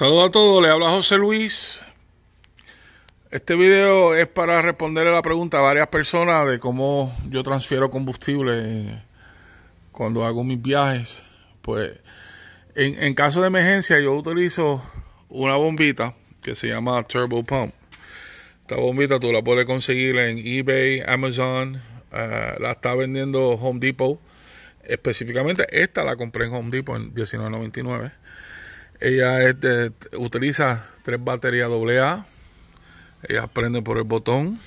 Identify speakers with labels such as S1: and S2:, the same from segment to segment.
S1: Saludos a todos, le habla José Luis. Este video es para responderle la pregunta a varias personas de cómo yo transfiero combustible cuando hago mis viajes. Pues en, caso de emergencia yo utilizo una bombita que se llama Turbo Pump. Esta bombita tú la puedes conseguir en eBay, Amazon, eh, la está vendiendo Home Depot. Específicamente esta la compré en Home Depot en $19.99. Ella utiliza tres baterías AA. Ella prende por el botón.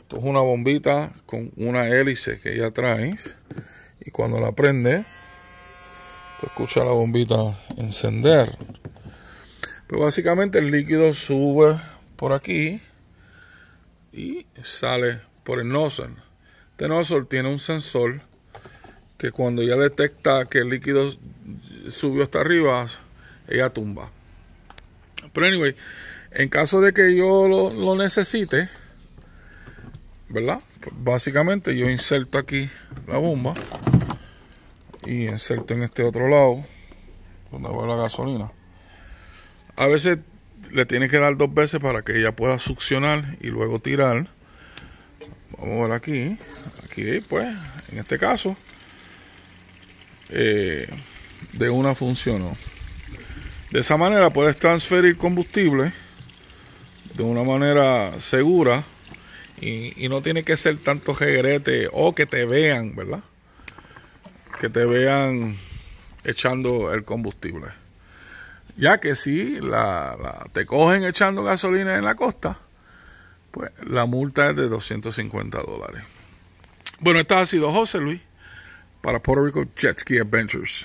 S1: Esto es una bombita con una hélice que ella trae. Y cuando la prende, tú escuchas la bombita encender. Pero pues básicamente el líquido sube por aquí y sale por el nozzle. Este nozzle tiene un sensor que cuando ya detecta que el líquido subió hasta arriba, ella tumba. Pero anyway, en caso de que yo lo, necesite, ¿verdad? Pues básicamente yo inserto aquí la bomba y inserto en este otro lado donde va la gasolina. A veces le tiene que dar dos veces para que ella pueda succionar y luego tirar. Vamos a ver aquí. Aquí, pues, en este caso, eh, de una funcionó. De esa manera puedes transferir combustible de una manera segura y, no tiene que ser tanto regrete o que te vean, ¿verdad? Que te vean echando el combustible. Ya que si te cogen echando gasolina en la costa, pues la multa es de 250 dólares. Bueno, esto ha sido José Luis para Puerto Rico Jet Ski Adventures.